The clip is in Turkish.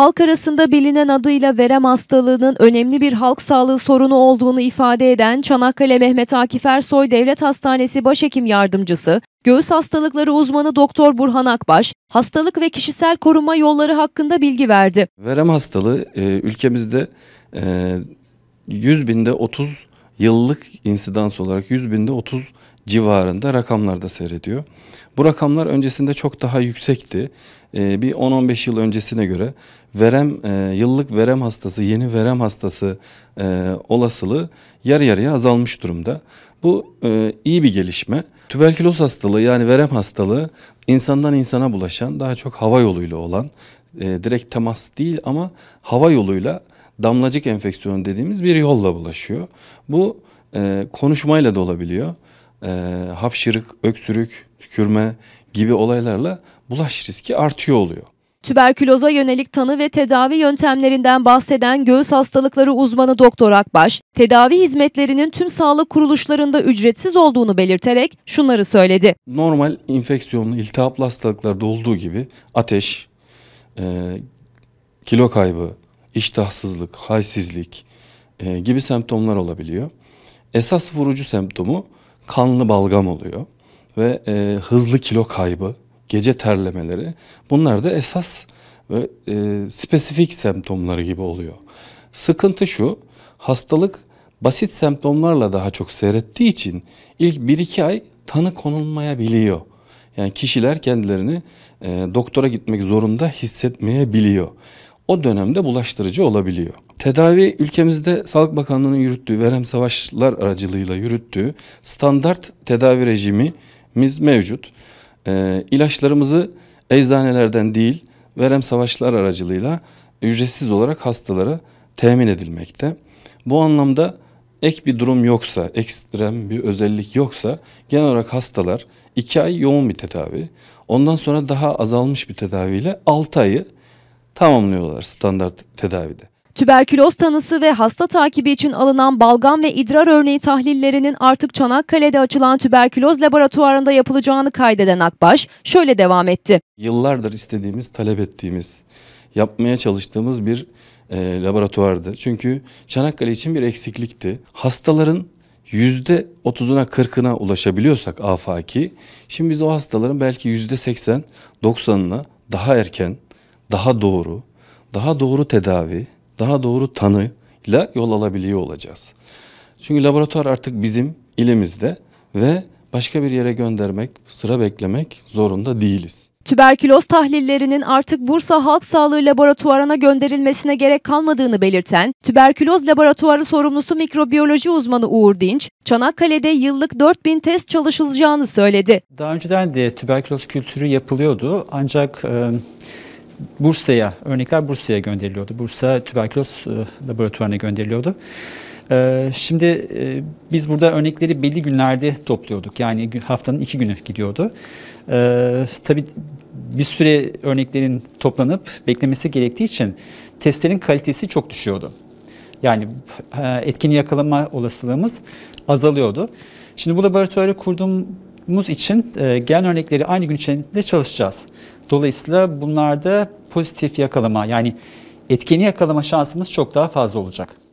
halk arasında bilinen adıyla verem hastalığının önemli bir halk sağlığı sorunu olduğunu ifade eden Çanakkale Mehmet Akif Ersoy Devlet Hastanesi Başhekim Yardımcısı, göğüs hastalıkları uzmanı Doktor Burhan Akbaş, hastalık ve kişisel koruma yolları hakkında bilgi verdi. Verem hastalığı e, ülkemizde 100 e, binde 30 yıllık insidans olarak 100 binde 30 civarında rakamlarda seyrediyor. Bu rakamlar öncesinde çok daha yüksekti. Ee, bir 10-15 yıl öncesine göre verem e, yıllık verem hastası, yeni verem hastası e, olasılığı yarı yarıya azalmış durumda. Bu e, iyi bir gelişme. Tüberküloz hastalığı yani verem hastalığı insandan insana bulaşan, daha çok hava yoluyla olan, e, direkt temas değil ama hava yoluyla damlacık enfeksiyonu dediğimiz bir yolla bulaşıyor. Bu e, konuşmayla da olabiliyor. E, hapşırık, öksürük, tükürme gibi olaylarla bulaş riski artıyor oluyor. Tüberküloza yönelik tanı ve tedavi yöntemlerinden bahseden göğüs hastalıkları uzmanı Doktor Akbaş, tedavi hizmetlerinin tüm sağlık kuruluşlarında ücretsiz olduğunu belirterek şunları söyledi. Normal infeksiyonlu iltihaplı hastalıklarda olduğu gibi ateş, e, kilo kaybı, iştahsızlık, haysizlik e, gibi semptomlar olabiliyor. Esas vurucu semptomu kanlı balgam oluyor ve e, hızlı kilo kaybı, gece terlemeleri bunlar da esas ve e, spesifik semptomları gibi oluyor. Sıkıntı şu, hastalık basit semptomlarla daha çok seyrettiği için ilk 1-2 ay tanı konulmayabiliyor. Yani kişiler kendilerini e, doktora gitmek zorunda hissetmeyebiliyor o dönemde bulaştırıcı olabiliyor. Tedavi ülkemizde Sağlık Bakanlığı'nın yürüttüğü verem savaşlar aracılığıyla yürüttüğü standart tedavi rejimimiz mevcut. E, ilaçlarımızı eczanelerden değil verem savaşlar aracılığıyla ücretsiz olarak hastalara temin edilmekte. Bu anlamda ek bir durum yoksa, ekstrem bir özellik yoksa genel olarak hastalar 2 ay yoğun bir tedavi, ondan sonra daha azalmış bir tedaviyle 6 ayı tamamlıyorlar standart tedavide. Tüberküloz tanısı ve hasta takibi için alınan balgam ve idrar örneği tahlillerinin artık Çanakkale'de açılan tüberküloz laboratuvarında yapılacağını kaydeden Akbaş şöyle devam etti. Yıllardır istediğimiz, talep ettiğimiz, yapmaya çalıştığımız bir e, laboratuvardı. Çünkü Çanakkale için bir eksiklikti. Hastaların yüzde otuzuna kırkına ulaşabiliyorsak afaki, şimdi biz o hastaların belki yüzde seksen, doksanına daha erken daha doğru, daha doğru tedavi, daha doğru tanı ile yol alabiliyor olacağız. Çünkü laboratuvar artık bizim ilimizde ve başka bir yere göndermek, sıra beklemek zorunda değiliz. Tüberküloz tahlillerinin artık Bursa Halk Sağlığı Laboratuvarı'na gönderilmesine gerek kalmadığını belirten Tüberküloz Laboratuvarı sorumlusu mikrobiyoloji uzmanı Uğur Dinç, Çanakkale'de yıllık 4000 test çalışılacağını söyledi. Daha önceden de tüberküloz kültürü yapılıyordu ancak e Bursa'ya, örnekler Bursa'ya gönderiliyordu. Bursa Tüberküloz e, Laboratuvarı'na gönderiliyordu. E, şimdi e, biz burada örnekleri belli günlerde topluyorduk. Yani haftanın iki günü gidiyordu. Tabii bir süre örneklerin toplanıp beklemesi gerektiği için testlerin kalitesi çok düşüyordu. Yani etkini yakalama olasılığımız azalıyordu. Şimdi bu laboratuvarı kurduğum muz için e, gelen örnekleri aynı gün içerisinde çalışacağız. Dolayısıyla bunlarda pozitif yakalama yani etkeni yakalama şansımız çok daha fazla olacak.